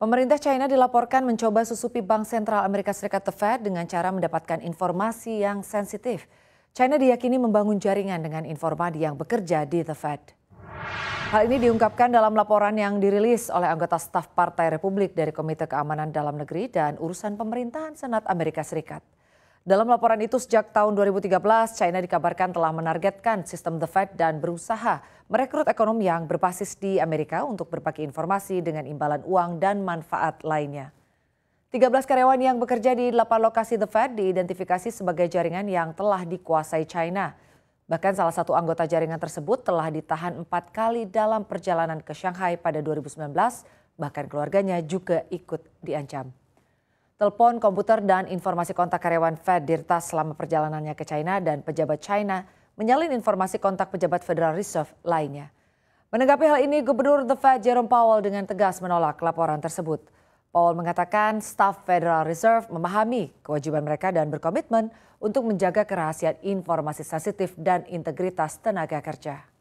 Pemerintah China dilaporkan mencoba susupi Bank Sentral Amerika Serikat The Fed dengan cara mendapatkan informasi yang sensitif. China diyakini membangun jaringan dengan informasi yang bekerja di The Fed. Hal ini diungkapkan dalam laporan yang dirilis oleh anggota staf Partai Republik dari Komite Keamanan Dalam Negeri dan Urusan Pemerintahan Senat Amerika Serikat. Dalam laporan itu sejak tahun 2013, China dikabarkan telah menargetkan sistem The Fed dan berusaha merekrut ekonom yang berbasis di Amerika untuk berbagi informasi dengan imbalan uang dan manfaat lainnya. 13 karyawan yang bekerja di 8 lokasi The Fed diidentifikasi sebagai jaringan yang telah dikuasai China. Bahkan salah satu anggota jaringan tersebut telah ditahan empat kali dalam perjalanan ke Shanghai pada 2019, bahkan keluarganya juga ikut diancam telepon, komputer, dan informasi kontak karyawan Fed Dirtas selama perjalanannya ke China dan pejabat China menyalin informasi kontak pejabat Federal Reserve lainnya. Menanggapi hal ini, Gubernur The Fed Jerome Powell dengan tegas menolak laporan tersebut. Powell mengatakan staf Federal Reserve memahami kewajiban mereka dan berkomitmen untuk menjaga kerahasiaan informasi sensitif dan integritas tenaga kerja.